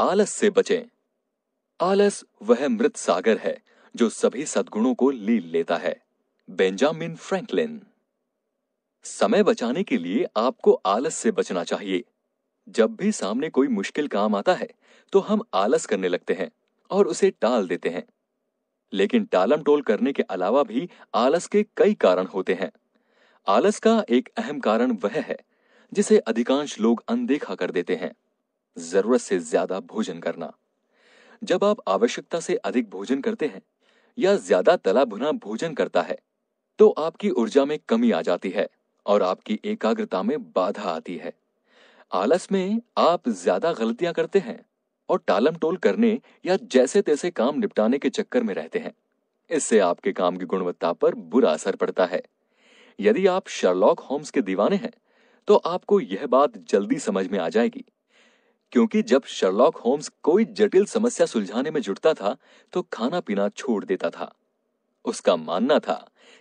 आलस से बचें आलस वह मृत सागर है जो सभी सद्गुणों को लील लेता है बेंजामिन फ्रैंकलिन समय बचाने के लिए आपको आलस से बचना चाहिए जब भी सामने कोई मुश्किल काम आता है तो हम आलस करने लगते हैं और उसे टाल देते हैं लेकिन टालम टोल करने के अलावा भी आलस के कई कारण होते हैं आलस का एक अहम कारण वह है जिसे अधिकांश लोग अनदेखा कर देते हैं जरूरत से ज्यादा भोजन करना जब आप आवश्यकता से अधिक भोजन करते हैं या ज्यादा तला भुना भोजन करता है तो आपकी ऊर्जा में कमी आ जाती है और आपकी एकाग्रता में बाधा आती है आलस में आप ज्यादा गलतियां करते हैं और टालम टोल करने या जैसे तैसे काम निपटाने के चक्कर में रहते हैं इससे आपके काम की गुणवत्ता पर बुरा असर पड़ता है यदि आप शर्लॉक होम्स के दीवाने हैं तो आपको यह बात जल्दी समझ में आ जाएगी क्योंकि जब शर्लॉक होम्स कोई जटिल समस्या सुलझाने में जुटता था तो खाना पीना छोड़ देता था उसका मानना था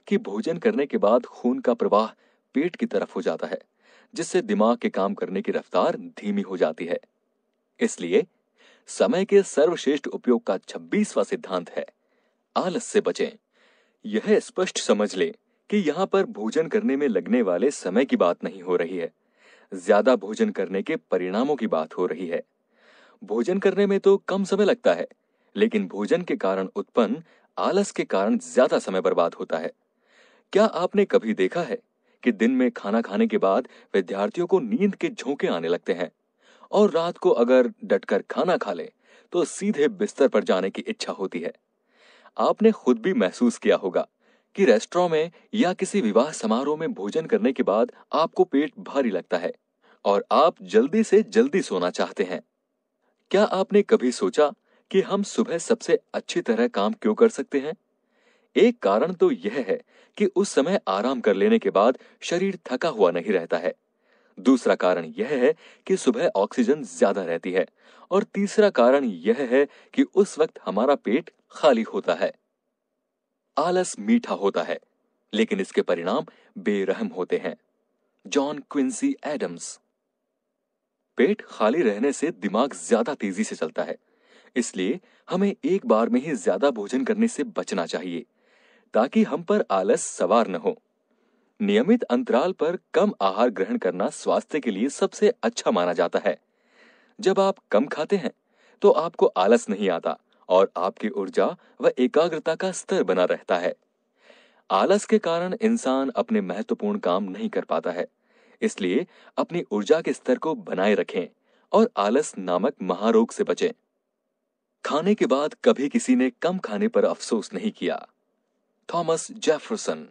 कि भोजन करने के बाद खून का प्रवाह पेट की तरफ हो जाता है जिससे दिमाग के काम करने की रफ्तार धीमी हो जाती है इसलिए समय के सर्वश्रेष्ठ उपयोग का छब्बीसवा सिद्धांत है आलस से बचें यह स्पष्ट समझ लें कि यहां पर भोजन करने में लगने वाले समय की बात नहीं हो रही है ज्यादा भोजन करने के परिणामों की बात हो रही है भोजन करने में तो कम समय लगता है लेकिन भोजन के कारण उत्पन्न आलस के कारण ज्यादा समय बर्बाद होता है क्या आपने कभी देखा है कि दिन में खाना खाने के बाद विद्यार्थियों को नींद के झोंके आने लगते हैं और रात को अगर डटकर खाना खा ले तो सीधे बिस्तर पर जाने की इच्छा होती है आपने खुद भी महसूस किया होगा कि रेस्टोरों में या किसी विवाह समारोह में भोजन करने के बाद आपको पेट भारी लगता है और आप जल्दी से जल्दी सोना चाहते हैं क्या आपने कभी सोचा कि हम सुबह सबसे अच्छी तरह काम क्यों कर सकते हैं एक कारण तो यह है कि उस समय आराम कर लेने के बाद शरीर थका हुआ नहीं रहता है दूसरा कारण यह है कि सुबह ऑक्सीजन ज्यादा रहती है और तीसरा कारण यह है कि उस वक्त हमारा पेट खाली होता है आलस मीठा होता है लेकिन इसके परिणाम बेरहम होते हैं जॉन क्विंसी एडम्स पेट खाली रहने से दिमाग ज्यादा तेजी से चलता है इसलिए हमें एक बार में ही ज्यादा भोजन करने से बचना चाहिए ताकि हम पर आलस सवार न हो नियमित अंतराल पर कम आहार ग्रहण करना स्वास्थ्य के लिए सबसे अच्छा माना जाता है जब आप कम खाते हैं तो आपको आलस नहीं आता और आपकी ऊर्जा व एकाग्रता का स्तर बना रहता है आलस के कारण इंसान अपने महत्वपूर्ण काम नहीं कर पाता है इसलिए अपनी ऊर्जा के स्तर को बनाए रखें और आलस नामक महारोग से बचें खाने के बाद कभी किसी ने कम खाने पर अफसोस नहीं किया थॉमस जेफरसन